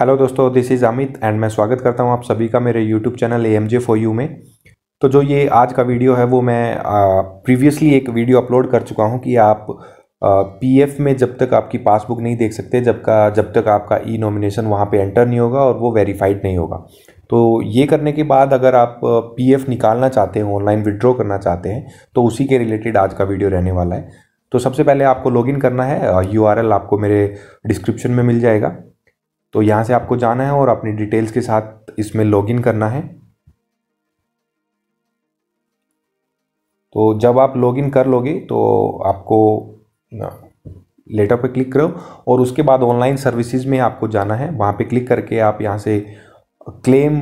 hello दोस्तों this is Amit and मैं स्वागत करता हूं आप सभी का मेरे YouTube channel A M J for you में तो जो ये आज का वीडियो है वो मैं प्रीवियसली एक वीडियो अपलोड कर चुका हूं कि आप पीएफ में जब तक आपकी पासबुक नहीं देख सकते जब का जब तक आपका ई नॉमिनेशन वहाँ पे एंटर नहीं होगा और वो वेरीफाइड नहीं होगा तो ये करने के बाद अगर आप पी निकालना चाहते हैं ऑनलाइन विड्रॉ करना चाहते हैं तो उसी के रिलेटेड आज का वीडियो रहने वाला है तो सबसे पहले आपको लॉगिन करना है यू आपको मेरे डिस्क्रिप्शन में मिल जाएगा तो यहाँ से आपको जाना है और अपनी डिटेल्स के साथ इसमें लॉगिन करना है तो जब आप लॉगिन कर लोगे तो आपको लेटर पे क्लिक करो और उसके बाद ऑनलाइन सर्विसेज में आपको जाना है वहाँ पे क्लिक करके आप यहाँ से क्लेम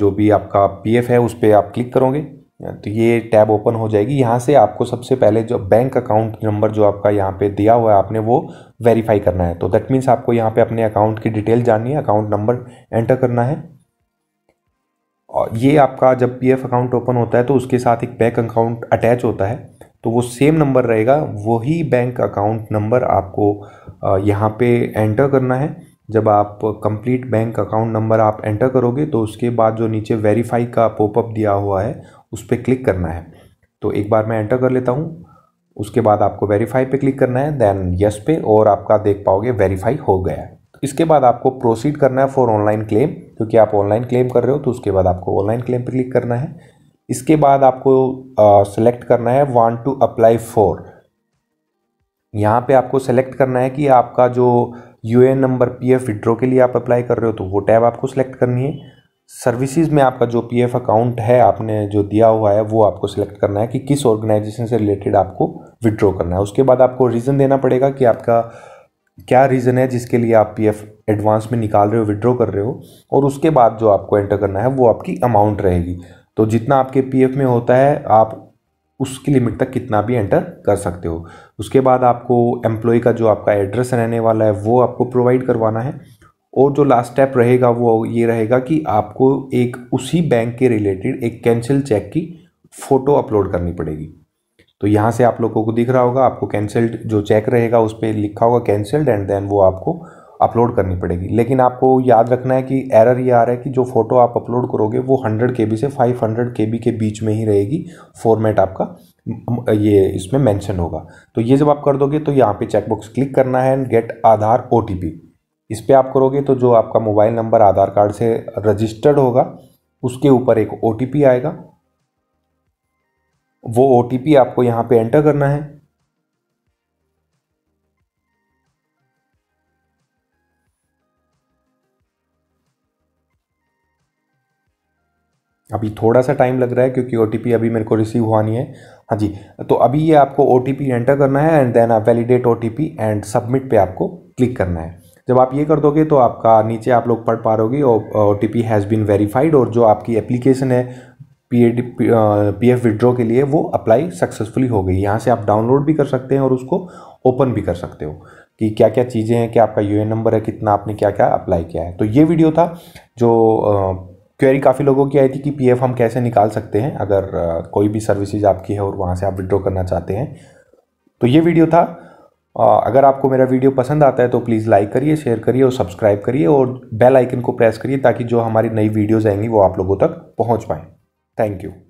जो भी आपका पीएफ है उस पर आप क्लिक करोगे तो ये टैब ओपन हो जाएगी यहाँ से आपको सबसे पहले जो बैंक अकाउंट नंबर जो आपका यहाँ पे दिया हुआ है आपने वो वेरीफाई करना है तो दैट मीन्स आपको यहाँ पे अपने अकाउंट की डिटेल जाननी है अकाउंट नंबर एंटर करना है और ये आपका जब पीएफ अकाउंट ओपन होता है तो उसके साथ एक बैंक अकाउंट अटैच होता है तो वो सेम नंबर रहेगा वही बैंक अकाउंट नंबर आपको यहाँ पे एंटर करना है जब आप कंप्लीट बैंक अकाउंट नंबर आप एंटर करोगे तो उसके बाद जो नीचे वेरीफाई का पॉपअप दिया हुआ है उस पर क्लिक करना है तो एक बार मैं एंटर कर लेता हूँ उसके बाद आपको वेरीफाई पे क्लिक करना है देन यस पे और आपका देख पाओगे वेरीफाई हो गया है तो इसके बाद आपको प्रोसीड करना है फॉर ऑनलाइन क्लेम क्योंकि आप ऑनलाइन क्लेम कर रहे हो तो उसके बाद आपको ऑनलाइन क्लेम पर क्लिक करना है इसके बाद आपको सेलेक्ट करना है वांट टू अप्लाई फॉर यहाँ पे आपको सेलेक्ट करना है कि आपका जो U number P F withdraw के लिए आप अप्लाई कर रहे हो तो वो टैब आपको सेलेक्ट करनी है सर्विसेज में आपका जो पीएफ अकाउंट है आपने जो दिया हुआ है वो आपको सिलेक्ट करना है कि किस ऑर्गेनाइजेशन से रिलेटेड आपको विड्रॉ करना है उसके बाद आपको रीज़न देना पड़ेगा कि आपका क्या रीज़न है जिसके लिए आप पी एफ एडवांस में निकाल रहे हो विड्रॉ कर रहे हो और उसके बाद जो आपको एंटर करना है वो आपकी अमाउंट रहेगी तो जितना आपके पी एफ में होता है आप उसकी लिमिट तक कितना भी एंटर कर सकते हो उसके बाद आपको एम्प्लॉय का जो आपका एड्रेस रहने वाला है वो आपको प्रोवाइड करवाना है और जो लास्ट स्टेप रहेगा वो ये रहेगा कि आपको एक उसी बैंक के रिलेटेड एक कैंसिल चेक की फ़ोटो अपलोड करनी पड़ेगी तो यहाँ से आप लोगों को दिख रहा होगा आपको कैंसल्ड जो चेक रहेगा उस पर लिखा होगा कैंसल्ड एंड देन वो आपको अपलोड करनी पड़ेगी लेकिन आपको याद रखना है कि एरर ये आ रहा है कि जो फ़ोटो आप अपलोड करोगे वो हंड्रेड के से फाइव हंड्रेड के के बीच में ही रहेगी फॉर्मेट आपका ये इसमें मेंशन होगा तो ये जब आप कर दोगे तो यहाँ पे चेकबॉक्स क्लिक करना है एंड गेट आधार ओ इस पर आप करोगे तो जो आपका मोबाइल नंबर आधार कार्ड से रजिस्टर्ड होगा उसके ऊपर एक ओ आएगा वो ओ आपको यहाँ पे एंटर करना है अभी थोड़ा सा टाइम लग रहा है क्योंकि ओ अभी मेरे को रिसीव हुआ नहीं है हाँ जी तो अभी ये आपको ओ एंटर करना है एंड देन आप वैलिडेट ओ एंड सबमिट पे आपको क्लिक करना है जब आप ये कर दोगे तो आपका नीचे आप लोग पढ़ पा रहोगे O T P has been verified और जो आपकी एप्लीकेशन है पी पी एफ विड्रॉ के लिए वो अप्लाई सक्सेसफुली हो गई यहाँ से आप डाउनलोड भी कर सकते हैं और उसको ओपन भी कर सकते हो कि क्या क्या चीज़ें हैं कि आपका यू नंबर है कितना आपने क्या क्या अप्लाई किया है तो ये वीडियो था जो क्वेरी काफ़ी लोगों की आई थी कि पी हम कैसे निकाल सकते हैं अगर कोई भी सर्विसेज आपकी है और वहाँ से आप विड्रॉ करना चाहते हैं तो ये वीडियो था अगर आपको मेरा वीडियो पसंद आता है तो प्लीज़ लाइक करिए शेयर करिए और सब्सक्राइब करिए और बेल आइकन को प्रेस करिए ताकि जो हमारी नई वीडियोज़ आएंगी वो आप लोगों तक पहुँच पाएँ थैंक यू